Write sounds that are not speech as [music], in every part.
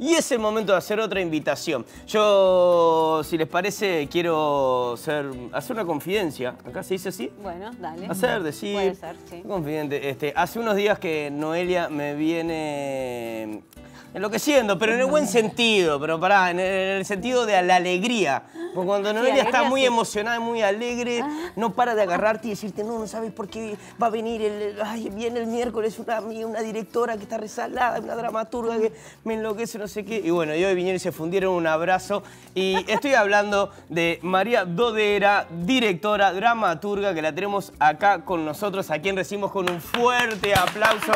Y es el momento de hacer otra invitación. Yo, si les parece, quiero hacer, una confidencia. ¿Acá se dice así? Bueno, dale. Hacer, decir. Puede ser, sí. Confidente. Este, hace unos días que Noelia me viene enloqueciendo, pero en el buen sentido, pero pará, en el sentido de la alegría. Porque cuando Noelia está muy emocionada y muy alegre, ah. no para de agarrarte y decirte, no, no sabes por qué va a venir, el, ay, viene el miércoles una, una directora que está resalada, una dramaturga que me enloquece, no sé qué. Y bueno, y hoy vinieron y se fundieron un abrazo. Y estoy hablando de María Dodera, directora, dramaturga, que la tenemos acá con nosotros, a quien recibimos con un fuerte aplauso.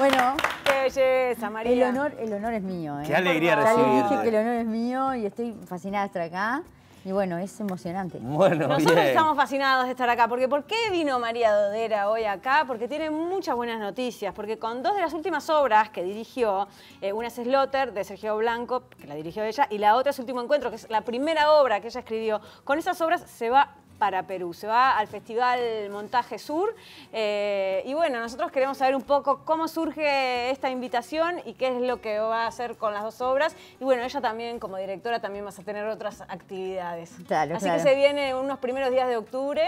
Bueno. Belleza, María. El honor, el honor es mío. ¿eh? Qué alegría recibir. dije que el honor es mío y estoy fascinada de estar acá. Y bueno, es emocionante. Nosotros estamos fascinados de estar acá, porque ¿por qué vino María Dodera hoy acá? Porque tiene muchas buenas noticias, porque con dos de las últimas obras que dirigió, eh, una es Slotter, de Sergio Blanco, que la dirigió ella, y la otra es Último Encuentro, que es la primera obra que ella escribió. Con esas obras se va para Perú. Se va al Festival Montaje Sur. Eh, y bueno, nosotros queremos saber un poco cómo surge esta invitación y qué es lo que va a hacer con las dos obras. Y bueno, ella también, como directora, también vas a tener otras actividades. Claro, Así que se viene unos primeros días de octubre.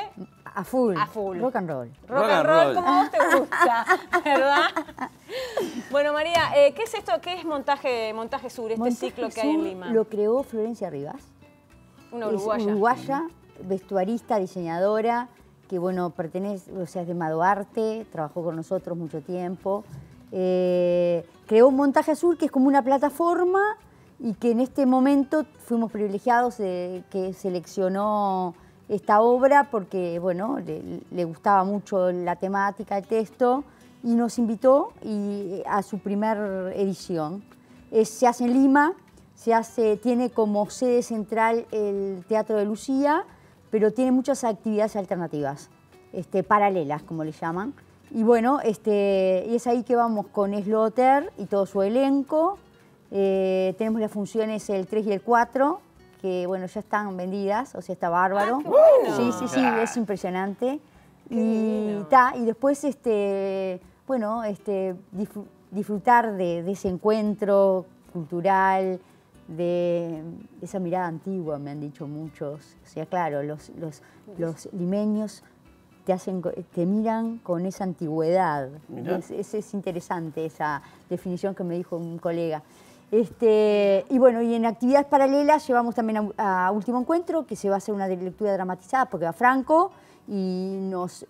A full. A full. Rock and roll. Rock, and roll, como como vos te gusta, [laughs] ¿verdad? bueno, María, eh, ¿qué es esto? ¿Qué es Montaje, Montaje Sur, este ciclo que hay en Lima? Lo creó Florencia Rivas. Una uruguaya. uruguaya vestuarista, diseñadora, que bueno, pertenece, o sea, es de Madoarte, trabajó con nosotros mucho tiempo. Eh, creó un montaje azul que es como una plataforma y que en este momento fuimos privilegiados de que seleccionó esta obra porque, bueno, le, gustaba mucho la temática, el texto y nos invitó y, a su primer edición. se hace en Lima, se hace, tiene como sede central el Teatro de Lucía, pero tiene muchas actividades alternativas, este, paralelas, como le llaman. Y bueno, este, y es ahí que vamos con Slotter y todo su elenco. Eh, tenemos las funciones el 3 y el 4, que bueno, ya están vendidas, o sea, está bárbaro. Ah, sí, sí, sí, es impresionante. y, y después, este, bueno, este, disfrutar de ese encuentro cultural, de esa mirada antigua, me han dicho muchos. O sea, claro, los, limeños te, hacen, miran con esa antigüedad. Es, es, interesante esa definición que me dijo un colega. Este, y bueno, y en actividades paralelas llevamos también a, Último Encuentro, que se va a hacer una lectura dramatizada porque va Franco y nos,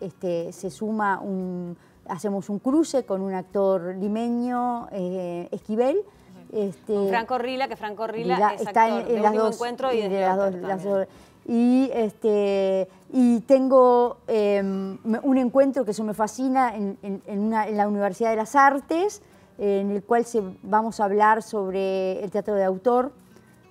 este, se suma un, hacemos un cruce con un actor limeño, eh, Esquivel, este, Franco Rila, que Franco Rila, está en, encuentro y, de las y este y tengo em, un encuentro que eso me fascina en, la Universidad de las Artes, en el cual se, vamos a hablar sobre el teatro de autor,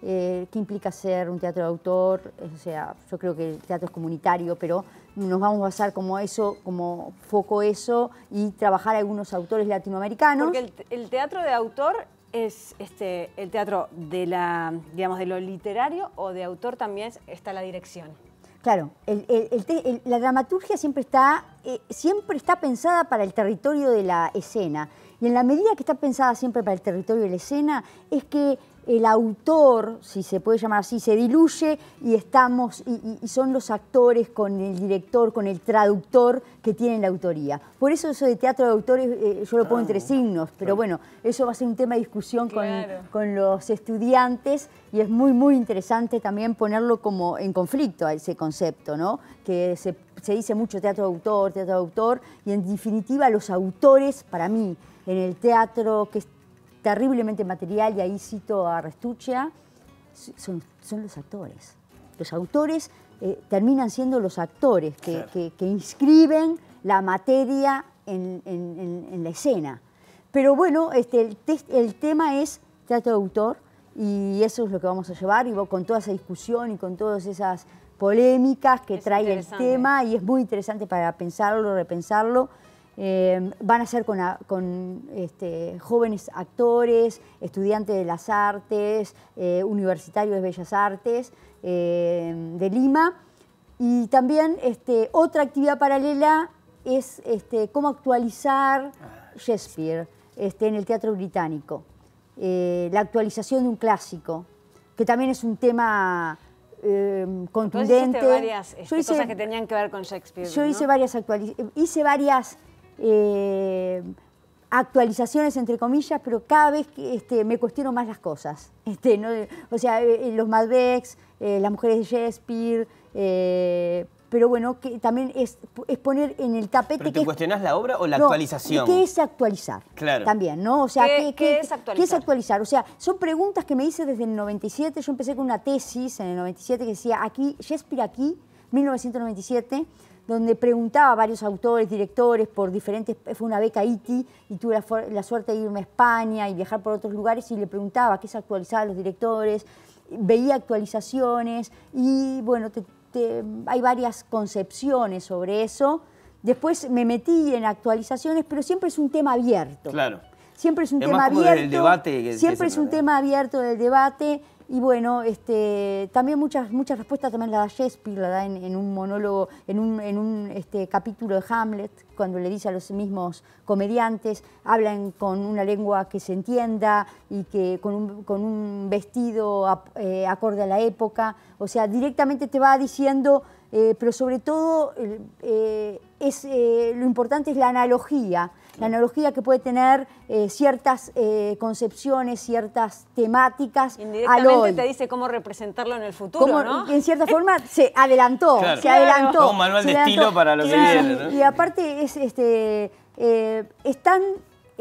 eh, qué implica ser un teatro de autor, o sea, yo creo que el teatro es comunitario, pero nos vamos a basar como eso, como foco eso y trabajar algunos autores latinoamericanos. Porque el teatro de autor es este, el teatro de, la, digamos, de lo literario o de autor también está la dirección. Claro, la dramaturgia siempre está, eh, siempre está pensada para el territorio de la escena. Y en la medida que está pensada siempre para el territorio de la escena, es que el autor, si se puede llamar así, se diluye y estamos y, son los actores con el director, con el traductor que tienen la autoría. Por eso eso de teatro de autores eh, yo lo pongo entre ah. signos, pero bueno, eso va a ser un tema de discusión con, con, los estudiantes y es muy muy interesante también ponerlo como en conflicto a ese concepto, ¿no? Que se, se dice mucho teatro de autor, teatro de autor y en definitiva los autores para mí en el teatro que terriblemente material, y ahí cito a Restuccia, son, son los actores. Los autores eh, terminan siendo los actores que, inscriben la materia en, la escena. Pero bueno, este, el, tema es teatro de autor y eso es lo que vamos a llevar y con toda esa discusión y con todas esas polémicas que trae el tema y es muy interesante para pensarlo, repensarlo eh, van a ser con, este, jóvenes actores, estudiantes de las artes, eh, universitarios de Bellas Artes eh, de Lima. Y también este, otra actividad paralela es este, cómo actualizar Shakespeare en el teatro británico. la actualización de un clásico, que también es un tema contundente. yo hice, Yo hice varias actualizaciones, hice varias eh, actualizaciones, entre comillas, pero cada vez que, este, me cuestiono más las cosas. [laughs] Este, O sea, eh, eh, los Madvex las mujeres de Shakespeare, pero bueno, que también es, poner en el tapete... que cuestionás la obra o la actualización? ¿Qué es actualizar? Claro. También, ¿no? sea, ¿Qué, es actualizar? O sea, son preguntas que me hice desde el 97. Yo empecé con una tesis en el 97 que decía, aquí, Shakespeare aquí, 1997 donde preguntaba a varios autores, directores, por diferentes, fue una beca ITI y tuve la, suerte de irme a España y viajar por otros lugares y le preguntaba qué se actualizaba a los directores, veía actualizaciones y bueno, hay varias concepciones sobre eso. Después me metí en actualizaciones, pero siempre es un tema abierto. Claro. Siempre es un tema abierto. siempre es un tema abierto del debate. Y bueno, este, también muchas, muchas respuestas también la da Shakespeare, la da en, un monólogo, en un, este, capítulo de Hamlet, cuando le dice a los mismos comediantes, hablan con una lengua que se entienda y que con un, vestido eh, acorde a la época. O sea, directamente te va diciendo, eh, pero sobre todo eh, es, lo importante es la analogía la analogía que puede tener eh, ciertas eh, concepciones, ciertas temáticas. Indirectamente te dice cómo representarlo en el futuro, ¿no? En cierta forma se adelantó, se adelantó. un manual de estilo para lo que viene. Y aparte es, este, eh, es tan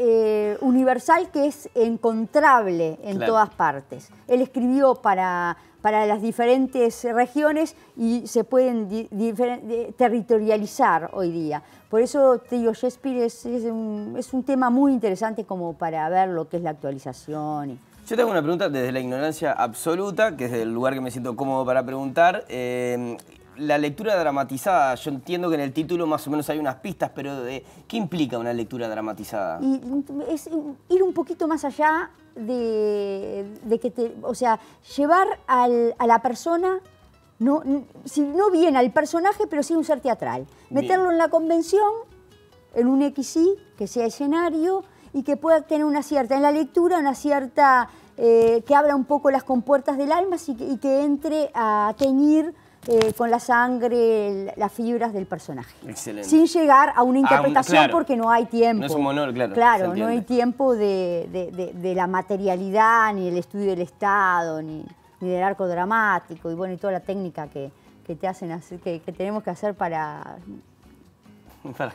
eh, universal que es encontrable en todas partes. Él escribió para, para las diferentes regiones y se pueden territorializar hoy día. Por eso te digo, Shakespeare es, un, tema muy interesante como para ver lo que es la actualización. Yo tengo una pregunta desde la ignorancia absoluta, que es el lugar que me siento cómodo para preguntar. Eh, la lectura dramatizada, yo entiendo que en el título más o menos hay unas pistas, pero de, eh, ¿qué implica una lectura dramatizada? es ir un poquito más allá de, que te, o sea, llevar al, a la persona, no, si, no bien al personaje, pero sí un ser teatral. Meterlo en la convención, en un XY, que sea escenario y que pueda tener una cierta, en la lectura, una cierta... Eh, que abra un poco las compuertas del alma y que entre a teñir eh, con la sangre, las fibras del personaje. Excelente. Sin llegar a una ah, interpretación porque no hay tiempo. es un claro. Claro, no hay tiempo de, la materialidad, ni el estudio del Estado, ni, del arco dramático, y bueno, y toda la técnica que, te hacen que tenemos que hacer para [laughs] Para,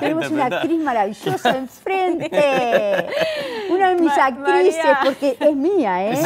Tenemos una actriz maravillosa enfrente. [laughs] Una de mis actrices, porque es mía, ¿eh?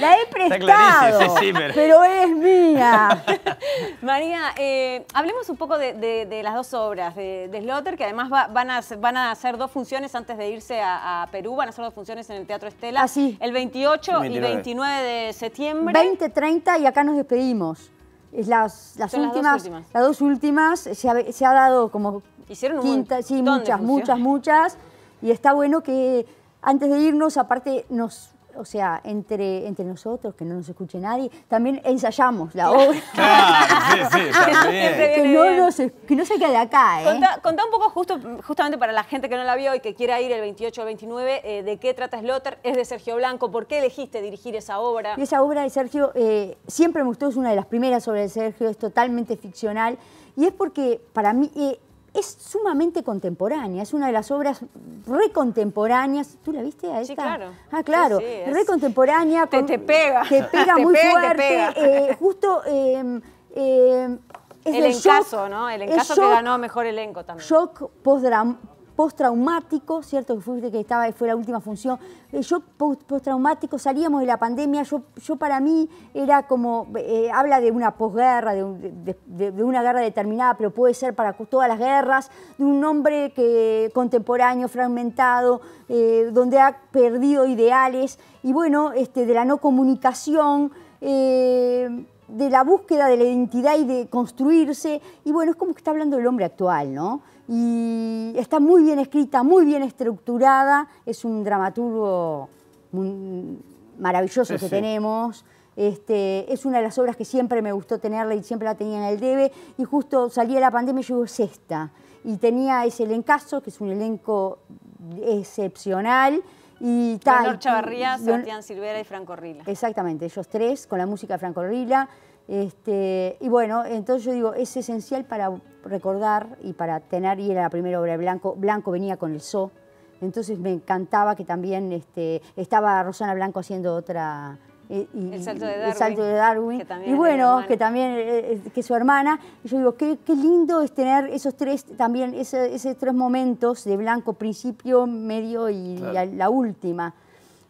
La he prestado, pero... es mía. [laughs] María, eh, hablemos un poco de, las dos obras de, de que además van, a, hacer dos funciones antes de irse a, Perú, van a hacer dos funciones en el Teatro Estela. Ah, el 28 y 29 de septiembre. 20, 30 y acá nos despedimos. Las, las, las, últimas, las dos últimas se ha, dado como Hicieron quinta, sí, muchas, muchas, muchas. Y está bueno que antes de irnos, aparte nos o sea, entre, entre nosotros, que no nos escuche nadie, también ensayamos la obra. [laughs] Claro, sí, sí, [laughs] que, no sé que no se quede acá, ¿eh? Contá, un poco, justo, justamente para la gente que no la vio y que quiera ir el 28 o 29, de qué trata Slotter, es de Sergio Blanco, ¿por qué elegiste dirigir esa obra? esa obra de Sergio eh, siempre me gustó, es una de las primeras sobre Sergio, es totalmente ficcional, y es porque para mí... Eh, es sumamente contemporánea, es una de las obras recontemporáneas. ¿Tú la viste a esta? Sí, claro. Ah, claro, recontemporánea. Te, te, pega. Te [laughs] pega muy fuerte. Eh, justo... Em, em, el encaso, ¿no? El encaso que ganó mejor elenco también. Shock post postraumático, ¿cierto? Que fuiste que estaba, fue la última función. Eh, yo postraumático, salíamos de la pandemia, yo, yo para mí era como, eh, habla de una posguerra, de, una guerra determinada, pero puede ser para todas las guerras, de un hombre que, contemporáneo, fragmentado, eh, donde ha perdido ideales, y bueno, este, de la no comunicación. de la búsqueda de la identidad y de construirse. Y bueno, es como que está hablando el hombre actual, ¿no? y está muy bien escrita, muy bien estructurada, es un dramaturgo maravilloso que tenemos. Este, es una de las obras que siempre me gustó tenerla y siempre la tenía en el debe. Y justo salía la pandemia y yo digo, es esta. Y tenía ese elencazo, que es un elenco excepcional. Y tal Leonor Chavarría, Sebastián Silvera y Franco Rila. Exactamente, ellos tres, con la música de Franco Rila. Este, y bueno, entonces yo digo, es esencial para recordar y para tener, y era la primera obra de Blanco, Blanco venía con el zoo, entonces me encantaba que también este, estaba Rosana Blanco haciendo otra... el, salto de Darwin, el salto y bueno, que también, eh, eh, que su hermana. Y yo digo, qué, lindo es tener esos tres, también esos tres momentos de blanco, principio, medio y, la última.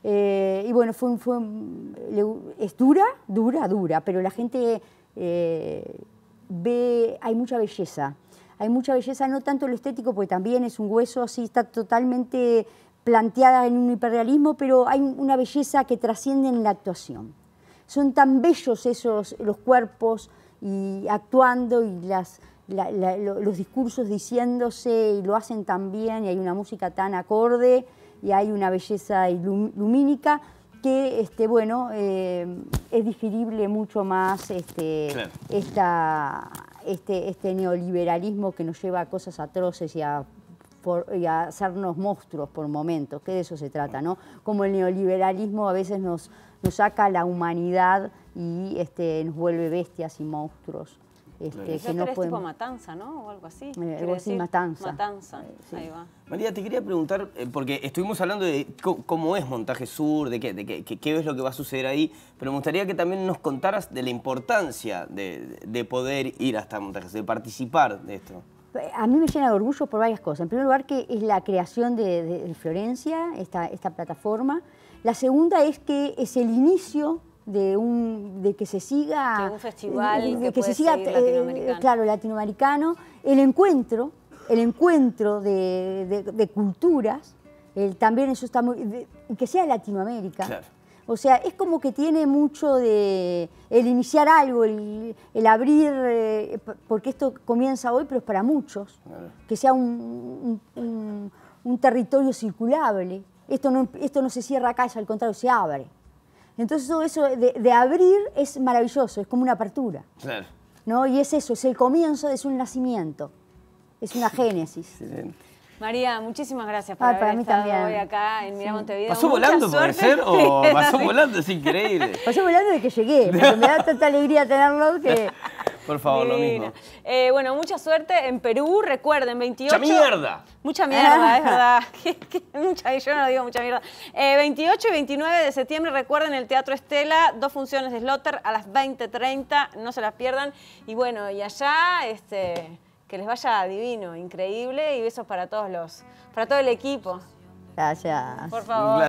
Eh, y bueno, fue, fue, es dura, dura, dura, pero la gente hay mucha belleza. Hay mucha belleza, no tanto lo estético, porque también es un hueso, así está totalmente planteada en un hiperrealismo, pero hay una belleza que trasciende en la actuación. Son tan bellos esos, los cuerpos y actuando y los discursos diciéndose y lo hacen tan bien y hay una música tan acorde y hay una belleza lumínica que este, bueno, eh, es diferible mucho más este, esta, este, este, neoliberalismo que nos lleva a cosas atroces y a, hacernos monstruos por momentos, que de eso se trata, ¿no? Como el neoliberalismo a veces nos, nos saca la humanidad y este, nos vuelve bestias y monstruos. Este, que no tipo matanza, ¿no? O algo así. Eh, matanza. Matanza, eh, ahí va. María, te quería preguntar, eh, porque estuvimos hablando de cómo es Montaje Sur, de, qué, de qué, es lo que va a suceder ahí, pero me gustaría que también nos contaras de la importancia de, poder ir hasta Montaje Sur, de participar de esto. A mí me llena de orgullo por varias cosas. En primer lugar, que es la creación de, Florencia, esta plataforma. La segunda es que es el inicio de un de que se siga un festival que, se siga eh, claro latinoamericano el encuentro el encuentro de, culturas también eso está muy que sea Latinoamérica o sea es como que tiene mucho de el iniciar algo el, abrir eh, porque esto comienza hoy pero es para muchos que sea un, un, territorio circulable esto no, esto no se cierra acá, al contrario, se abre. Entonces todo eso de, abrir es maravilloso, es como una apertura. ¿no? Y es eso, es el comienzo, es un nacimiento, es una génesis. María, muchísimas gracias por estar ah, haber estado hoy acá en Mira Montevideo. ¿Pasó volando, puede ser? ¿O [laughs] pasó volando? Es increíble. Pasó volando desde que llegué. Me da tanta alegría tenerlo que... Por favor, lo mismo. Eh, bueno, mucha suerte en Perú, recuerden, 28... ¡Mucha mierda! Mucha mierda, [laughs] es verdad. [laughs] yo no digo mucha mierda. 28 eh, y 29 de septiembre, recuerden, el Teatro Estela, dos funciones de Slotter a las 20.30, no se las pierdan. Y bueno, y allá, este, que les vaya divino, increíble, y besos para todos los, para todo el equipo. Gracias. Por favor.